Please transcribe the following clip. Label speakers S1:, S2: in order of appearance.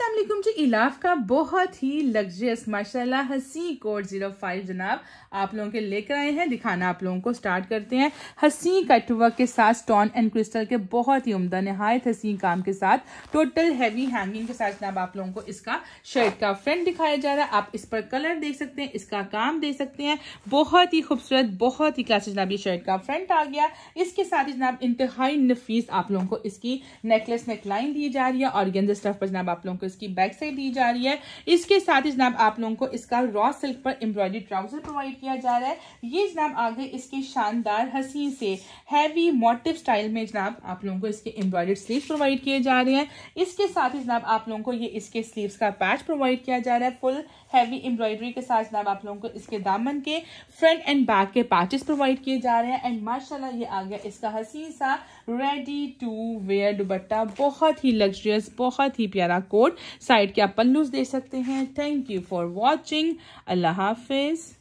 S1: वालेकुम जी इलाफ का बहुत ही लग्जरियस माशाल्लाह हसी कोड ज़ीरो फाइव जनाब आप लोगों के लेकर आए हैं दिखाना आप लोगों को स्टार्ट करते हैं हसी कटवर्क के साथ स्टोन एंड क्रिस्टल के बहुत ही उमदा नहायत हसी काम के साथ टोटल हैवी हैंगिंग के साथ जनाब आप लोगों को इसका शर्ट का फ्रंट दिखाया जा रहा है आप इस पर कलर देख सकते हैं इसका काम देख सकते हैं बहुत ही खूबसूरत बहुत ही क्लासी जनाब ये शर्ट का फ्रंट आ गया इसके साथ ही जनाब इंतहाई नफीस आप लोगों को इसकी नेकलेस नेकलाइन दी जा रही है और गेंदे स्टफ पर जनाब आप लोगों को को इसकी बैक साइड दी जा रही है इसके साथ ही जनाब आप लोगों को इसका रॉ सिल्क पर एम्ब्रॉयडरी ट्राउजर प्रोवाइड किया जा रहा है ये जनाब आगे इसके शानदार हसीन से हैवी मोटिव स्टाइल में जनाब आप लोगों को इसके एम्ब्रॉयडर्ड स्लीव प्रोवाइड किए जा रहे हैं इसके साथ ही जनाब आप लोगों को ये इसके स्लीव का पैच प्रोवाइड किया जा रहा है फुल हैवी एम्ब्रॉयडरी के साथ जनाब आप लोगों को इसके दामन के फ्रंट एंड बैक के पैचेस प्रोवाइड किए जा रहे हैं एंड माशाल्लाह ये आ गया इसका हसीन सा रेडी टू वेयर दुबट्टा बहुत ही लग्जरियस बहुत ही प्यारा कोट साइड के आप पल्लूज दे सकते हैं थैंक यू फॉर वॉचिंग अल्लाह हाफिज़